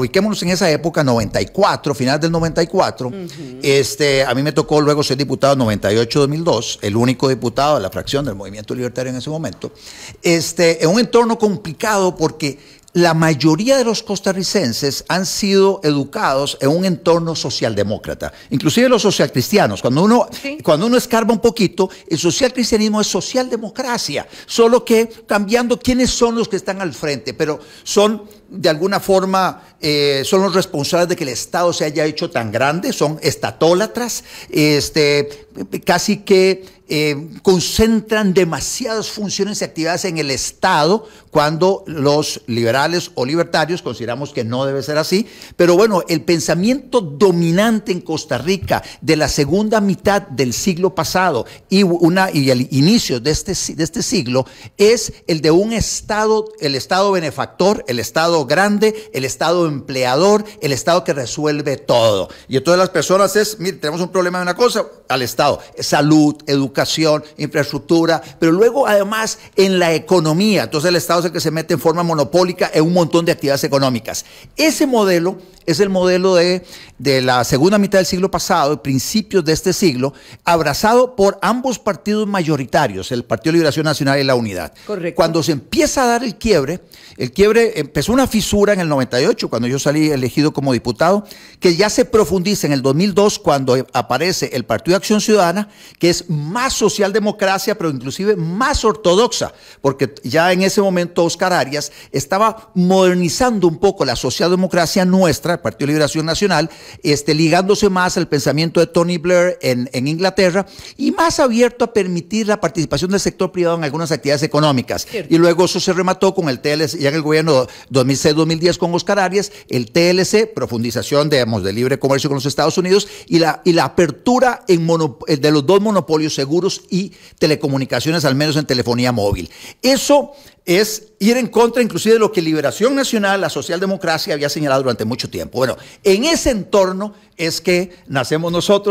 ubiquémonos en esa época, 94, final del 94. este, a mí me tocó luego ser diputado 98-2002, el único diputado de la fracción del Movimiento Libertario en ese momento. Este, en un entorno complicado porque la mayoría de los costarricenses han sido educados en un entorno socialdemócrata, inclusive los socialcristianos. Cuando uno, cuando uno escarba un poquito, el socialcristianismo es socialdemocracia, solo que cambiando quiénes son los que están al frente, pero son de alguna forma, eh, son los responsables de que el Estado se haya hecho tan grande, son estatólatras, este, casi que eh, concentran demasiadas funciones y actividades en el Estado cuando los liberales o libertarios consideramos que no debe ser así. Pero bueno, el pensamiento dominante en Costa Rica de la segunda mitad del siglo pasado y, una, y el inicio de este, de este siglo es el de un Estado, el Estado benefactor, el Estado grande, el Estado empleador, el Estado que resuelve todo. Y entonces las personas es, mire, tenemos un problema de una cosa, al Estado, salud, educación, infraestructura, pero luego además en la economía. Entonces el Estado es el que se mete en forma monopólica en un montón de actividades económicas. Ese modelo es el modelo de, de la segunda mitad del siglo pasado, principios de este siglo, abrazado por ambos partidos mayoritarios, el Partido de Liberación Nacional y la Unidad. Correcto. Cuando se empieza a dar el quiebre, el quiebre empezó una fisura en el 98, cuando yo salí elegido como diputado, que ya se profundiza en el 2002 cuando aparece el Partido Acción Ciudadana, que es más socialdemocracia, pero inclusive más ortodoxa, porque ya en ese momento Oscar Arias estaba modernizando un poco la socialdemocracia nuestra, el Partido de Liberación Nacional, este, ligándose más al pensamiento de Tony Blair en, Inglaterra y más abierto a permitir la participación del sector privado en algunas actividades económicas. Y luego eso se remató con el TLC, ya en el gobierno 2006-2010 con Oscar Arias, el TLC, profundización, de libre comercio con los Estados Unidos y la, y la apertura en eh, de los dos monopolios seguros y telecomunicaciones, al menos en telefonía móvil. Eso es ir en contra inclusive de lo que Liberación Nacional, la socialdemocracia, había señalado durante mucho tiempo. Bueno, en ese entorno es que nacemos nosotros.